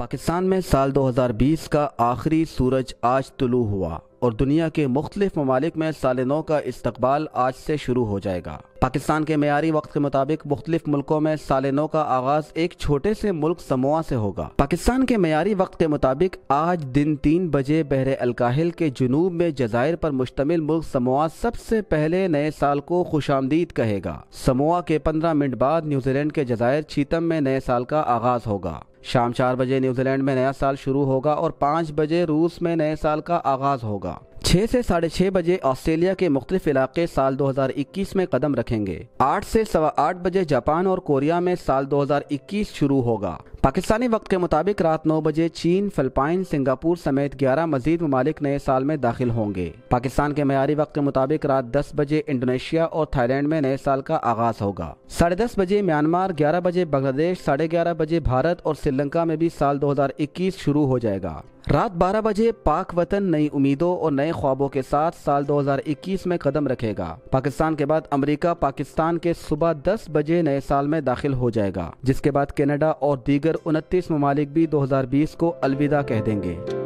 पाकिस्तान में साल 2020 का आखिरी सूरज आज तुलू हुआ और दुनिया के मुख्तलिफ ममालिक में साल नौ का इस्तबाल आज से शुरू हो जाएगा पाकिस्तान के मयारी वक्त के मुताबिक मुख्तलिफ मुल्कों में साल नौ का आगाज एक छोटे से मुल्क समोआ से होगा पाकिस्तान के मयारी वक्त के मुताबिक आज दिन तीन बजे बहर अलकाहल के जुनूब में जजायर पर मुश्तमिल मुल्क समोआ सबसे पहले नए साल को खुश आमदीद कहेगा समोआ के पंद्रह मिनट बाद न्यूजीलैंड के जजायर चीतम में नए साल का आगाज होगा शाम चार बजे न्यूजीलैंड में नया साल शुरू होगा और पाँच बजे रूस में नए साल का आगाज़ होगा छह से साढ़े छह बजे ऑस्ट्रेलिया के मुख्तलिफ इलाके साल 2021 में कदम रखेंगे आठ से सवा आठ बजे जापान और कोरिया में साल 2021 शुरू होगा पाकिस्तानी वक्त के मुताबिक रात नौ बजे चीन फिलिपाइन सिंगापुर समेत ग्यारह मजीद ममालिक नए साल में दाखिल होंगे पाकिस्तान के मयारी वक्त के मुताबिक रात दस बजे इंडोनेशिया और थाईलैंड में नए साल का आगाज होगा साढ़े दस बजे म्यांमार ग्यारह बजे बांग्लादेश साढ़े ग्यारह बजे भारत और श्रीलंका में भी साल दो हजार इक्कीस शुरू हो जाएगा रात 12 बजे पाक वतन नई उम्मीदों और नए ख्वाबों के साथ साल 2021 में कदम रखेगा पाकिस्तान के बाद अमेरिका पाकिस्तान के सुबह 10 बजे नए साल में दाखिल हो जाएगा जिसके बाद कनाडा और दीगर उनतीस ममालिक भी 2020 को अलविदा कह देंगे